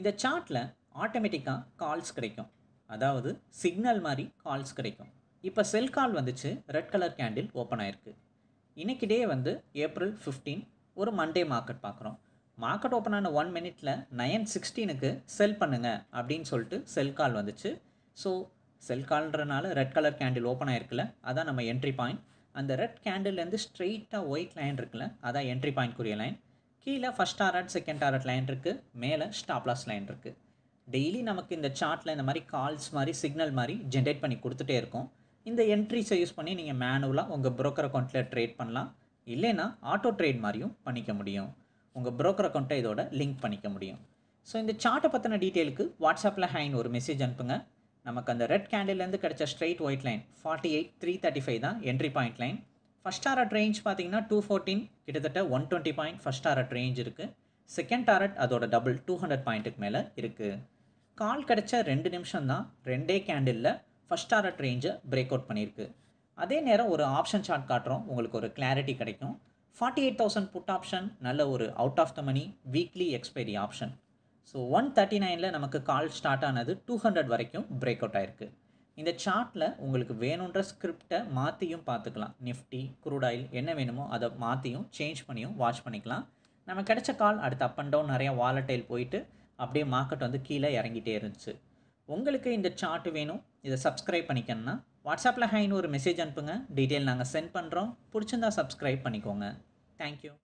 இந்த சார்ட்டில் ஆட்டோமேட்டிக்காக கால்ஸ் கிடைக்கும் அதாவது சிக்னல் மாதிரி கால்ஸ் கிடைக்கும் இப்போ செல் கால் வந்துச்சு ரெட் கலர் கேண்டில் ஓப்பன் ஆயிருக்கு இன்றைக்கி டே வந்து ஏப்ரல் ஃபிஃப்டீன் ஒரு மண்டே மார்க்கெட் பார்க்குறோம் மார்க்கெட் ஓப்பன் ஆன ஒன் மினிட்ல நயன் சிக்ஸ்டீனுக்கு செல் பண்ணுங்கள் அப்படின்னு சொல்லிட்டு செல் கால் வந்துச்சு ஸோ செல் கால்ன்றனால ரெட் கலர் கேண்டில் ஓப்பன் ஆயிருக்குல்ல அதான் நம்ம என்ட்ரி பாயிண்ட் அந்த ரெட் கேண்டில்லேருந்து ஸ்ட்ரெயிட்டாக ஒயிட் லைன் இருக்குல்ல அதான் என்ட்ரி பாயிண்ட் குரிய லைன் கீழே first target second target line இருக்குது மேலே ஸ்டாப்லாஸ் லைன் இருக்குது டெய்லி நமக்கு இந்த சார்ட்டில் இந்த மாதிரி கால்ஸ் மாதிரி சிக்னல் மாதிரி ஜென்ரேட் பண்ணி கொடுத்துட்டே இருக்கும் இந்த என்ட்ரிஸை யூஸ் பண்ணி நீங்கள் மேனுவலாக உங்கள் ப்ரோக்கர் அக்கௌண்ட்டில் ட்ரேட் பண்ணலாம் இல்லைன்னா ஆட்டோ ட்ரேட் மாதிரியும் பண்ணிக்க முடியும் உங்கள் ப்ரோக்கர் அக்கௌண்ட்டை இதோட லிங்க் பண்ணிக்க முடியும் ஸோ இந்த சார்ட்டை பற்றின டீட்டெயிலுக்கு வாட்ஸ்அப்பில் ஹைன் ஒரு மெசேஜ் அனுப்புங்க நமக்கு அந்த ரெட் கேண்டில்லேருந்து கிடச்ச straight white line forty eight three thirty five தான் entry point line first target range பார்த்தீங்கன்னா டூ ஃபோர்டீன் கிட்டத்தட்ட one twenty point first target range இருக்குது செகண்ட் டாரட் அதோட டபுள் டூ ஹண்ட்ரட் பாயிண்ட்டுக்கு மேலே இருக்குது கால் கிடச்ச ரெண்டு நிமிஷம் தான் ரெண்டே கேண்டிலில் ஃபஸ்ட் டாரட் ரேஞ்சை பிரேக் அவுட் பண்ணியிருக்கு அதே நேரம் ஒரு ஆப்ஷன் சார்ட் காட்டுறோம் உங்களுக்கு ஒரு கிளாரிட்டி கிடைக்கும் forty eight thousand put option நல்ல ஒரு out of the money weekly expiry option so one thirty நைனில் நமக்கு கால் ஸ்டார்ட் ஆனது டூ ஹண்ட்ரட் வரைக்கும் பிரேக் அவுட் ஆயிருக்கு இந்த சார்ட்டில் உங்களுக்கு வேணுன்ற ஸ்கிரிப்டை மாற்றியும் பார்த்துக்கலாம் நிஃப்டி குரூடாயில் என்ன வேணுமோ அதை மாற்றியும் சேஞ்ச் பண்ணியும் வாட்ச் பண்ணிக்கலாம் நம்ம கிடைச்ச கால் அடுத்து அப் அண்ட் டவுன் நிறையா வாலட்டைல் போயிட்டு அப்படியே மார்க்கெட் வந்து கீழே இறங்கிட்டே இருந்துச்சு உங்களுக்கு இந்த சார்ட் வேணும் இதை சப்ஸ்கிரைப் பண்ணிக்கணும்னா வாட்ஸ்அப்பில் ஹைன்னு ஒரு மெசேஜ் அனுப்புங்க டீட்டெயில் நாங்கள் சென்ட் பண்ணுறோம் பிடிச்சிருந்தா சப்ஸ்கிரைப் பண்ணிக்கோங்க தேங்க்யூ